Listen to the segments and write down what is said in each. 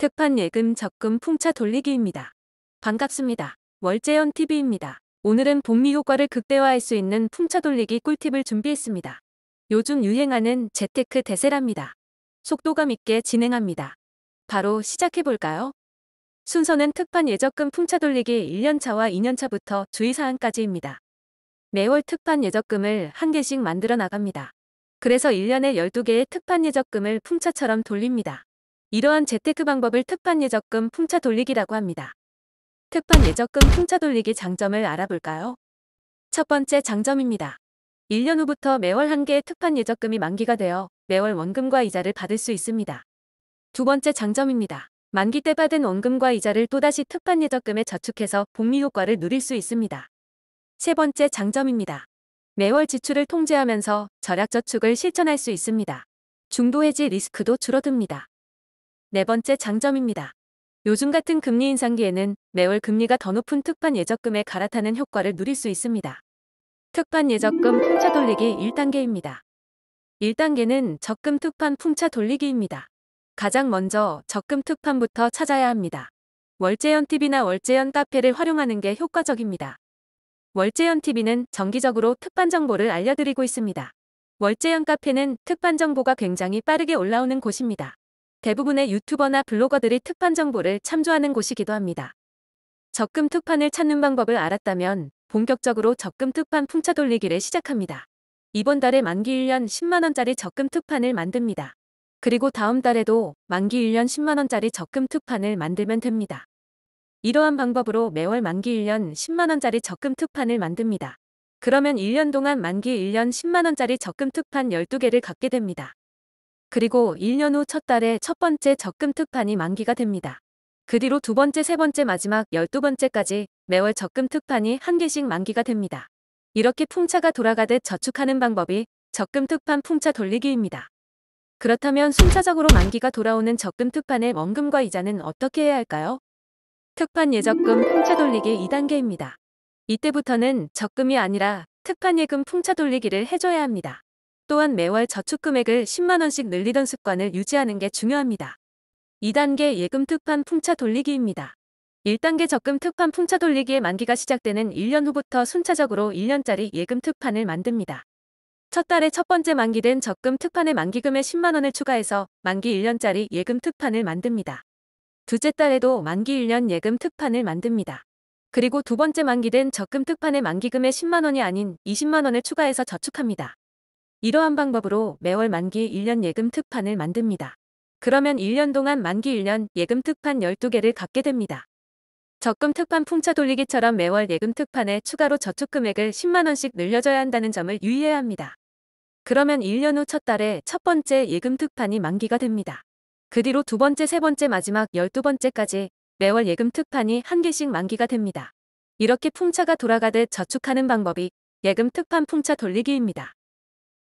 특판 예금 적금 풍차 돌리기입니다. 반갑습니다. 월재현TV입니다. 오늘은 복리 효과를 극대화할 수 있는 풍차 돌리기 꿀팁을 준비했습니다. 요즘 유행하는 재테크 대세랍니다. 속도감 있게 진행합니다. 바로 시작해볼까요? 순서는 특판 예적금 풍차 돌리기 1년차와 2년차부터 주의사항까지입니다. 매월 특판 예적금을 한 개씩 만들어 나갑니다. 그래서 1년에 12개의 특판 예적금을 풍차처럼 돌립니다. 이러한 재테크 방법을 특판 예적금 풍차 돌리기라고 합니다. 특판 예적금 풍차 돌리기 장점을 알아볼까요? 첫 번째 장점입니다. 1년 후부터 매월 한 개의 특판 예적금이 만기가 되어 매월 원금과 이자를 받을 수 있습니다. 두 번째 장점입니다. 만기 때 받은 원금과 이자를 또다시 특판 예적금에 저축해서 복리 효과를 누릴 수 있습니다. 세 번째 장점입니다. 매월 지출을 통제하면서 절약 저축을 실천할 수 있습니다. 중도 해지 리스크도 줄어듭니다. 네 번째 장점입니다. 요즘 같은 금리 인상기에는 매월 금리가 더 높은 특판 예적금에 갈아타는 효과를 누릴 수 있습니다. 특판 예적금 풍차 돌리기 1단계입니다. 1단계는 적금 특판 풍차 돌리기입니다. 가장 먼저 적금 특판부터 찾아야 합니다. 월재현 TV나 월재현 카페를 활용하는 게 효과적입니다. 월재현 TV는 정기적으로 특판 정보를 알려드리고 있습니다. 월재현 카페는 특판 정보가 굉장히 빠르게 올라오는 곳입니다. 대부분의 유튜버나 블로거들이 특판 정보를 참조하는 곳이기도 합니다. 적금 특판을 찾는 방법을 알았다면 본격적으로 적금 특판 풍차 돌리기를 시작합니다. 이번 달에 만기 1년 10만원짜리 적금 특판을 만듭니다. 그리고 다음 달에도 만기 1년 10만원짜리 적금 특판을 만들면 됩니다. 이러한 방법으로 매월 만기 1년 10만원짜리 적금 특판을 만듭니다. 그러면 1년 동안 만기 1년 10만원짜리 적금 특판 12개를 갖게 됩니다. 그리고 1년 후 첫 달에 첫 번째 적금 특판이 만기가 됩니다. 그 뒤로 두 번째, 세 번째, 마지막 12번째까지 매월 적금 특판이 한 개씩 만기가 됩니다. 이렇게 풍차가 돌아가듯 저축하는 방법이 적금 특판 풍차 돌리기입니다. 그렇다면 순차적으로 만기가 돌아오는 적금 특판의 원금과 이자는 어떻게 해야 할까요? 특판 예적금 풍차 돌리기 2단계입니다. 이때부터는 적금이 아니라 특판 예금 풍차 돌리기를 해줘야 합니다. 또한 매월 저축 금액을 10만원씩 늘리던 습관을 유지하는 게 중요합니다. 2단계 예금 특판 풍차 돌리기입니다. 1단계 적금 특판 풍차 돌리기의 만기가 시작되는 1년 후부터 순차적으로 1년짜리 예금 특판을 만듭니다. 첫 달에 첫 번째 만기된 적금 특판의 만기금에 10만원을 추가해서 만기 1년짜리 예금 특판을 만듭니다. 두째 달에도 만기 1년 예금 특판을 만듭니다. 그리고 두 번째 만기된 적금 특판의 만기금에 10만원이 아닌 20만원을 추가해서 저축합니다. 이러한 방법으로 매월 만기 1년 예금 특판을 만듭니다. 그러면 1년 동안 만기 1년 예금 특판 12개를 갖게 됩니다. 적금 특판 풍차 돌리기처럼 매월 예금 특판에 추가로 저축 금액을 10만원씩 늘려줘야 한다는 점을 유의해야 합니다. 그러면 1년 후 첫 달에 첫 번째 예금 특판이 만기가 됩니다. 그 뒤로 두 번째, 세 번째, 마지막 12번째까지 매월 예금 특판이 한 개씩 만기가 됩니다. 이렇게 풍차가 돌아가듯 저축하는 방법이 예금 특판 풍차 돌리기입니다.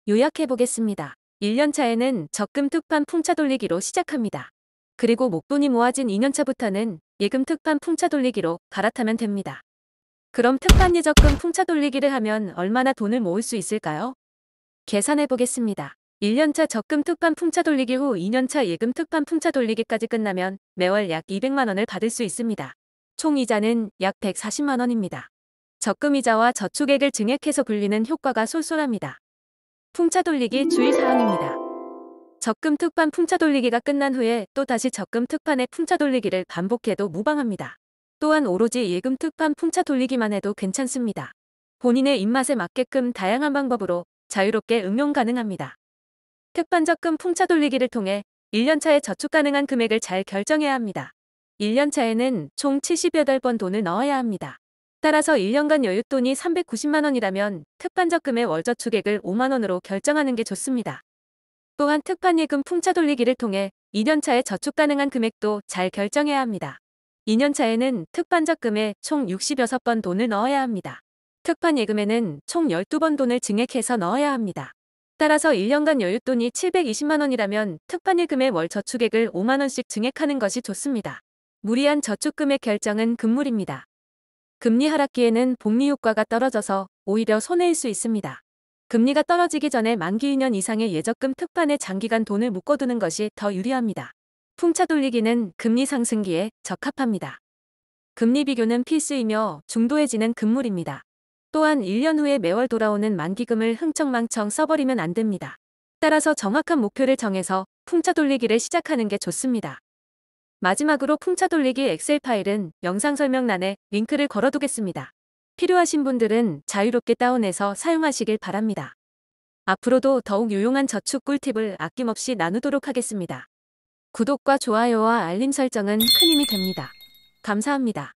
요약해보겠습니다. 1년차에는 적금 특판 풍차 돌리기로 시작합니다. 그리고 목돈이 모아진 2년차부터는 예금 특판 풍차 돌리기로 갈아타면 됩니다. 그럼 특판 예적금 풍차 돌리기를 하면 얼마나 돈을 모을 수 있을까요? 계산해보겠습니다. 1년차 적금 특판 풍차 돌리기 후 2년차 예금 특판 풍차 돌리기까지 끝나면 매월 약 200만원을 받을 수 있습니다. 총 이자는 약 140만원입니다. 적금 이자와 저축액을 증액해서 불리는 효과가 쏠쏠합니다. 풍차 돌리기 주의사항입니다. 적금 특판 풍차 돌리기가 끝난 후에 또다시 적금 특판의 풍차 돌리기를 반복해도 무방합니다. 또한 오로지 예금 특판 풍차 돌리기만 해도 괜찮습니다. 본인의 입맛에 맞게끔 다양한 방법으로 자유롭게 응용 가능합니다. 특판 적금 풍차 돌리기를 통해 1년차에 저축 가능한 금액을 잘 결정해야 합니다. 1년차에는 총 78번 돈을 넣어야 합니다. 따라서 1년간 여윳돈이 390만원이라면 특판적금의 월저축액을 5만원으로 결정하는 게 좋습니다. 또한 특판예금 풍차 돌리기를 통해 2년차에 저축 가능한 금액도 잘 결정해야 합니다. 2년차에는 특판적금에 총 66번 돈을 넣어야 합니다. 특판예금에는 총 12번 돈을 증액해서 넣어야 합니다. 따라서 1년간 여윳돈이 720만원이라면 특판예금의 월 저축액을 5만원씩 증액하는 것이 좋습니다. 무리한 저축금액 결정은 금물입니다. 금리 하락기에는 복리 효과가 떨어져서 오히려 손해일 수 있습니다. 금리가 떨어지기 전에 만기 2년 이상의 예적금 특판에 장기간 돈을 묶어두는 것이 더 유리합니다. 풍차 돌리기는 금리 상승기에 적합합니다. 금리 비교는 필수이며 중도해지는 금물입니다. 또한 1년 후에 매월 돌아오는 만기금을 흥청망청 써버리면 안 됩니다. 따라서 정확한 목표를 정해서 풍차 돌리기를 시작하는 게 좋습니다. 마지막으로 풍차 돌리기 엑셀 파일은 영상 설명란에 링크를 걸어두겠습니다. 필요하신 분들은 자유롭게 다운해서 사용하시길 바랍니다. 앞으로도 더욱 유용한 저축 꿀팁을 아낌없이 나누도록 하겠습니다. 구독과 좋아요와 알림 설정은 큰 힘이 됩니다. 감사합니다.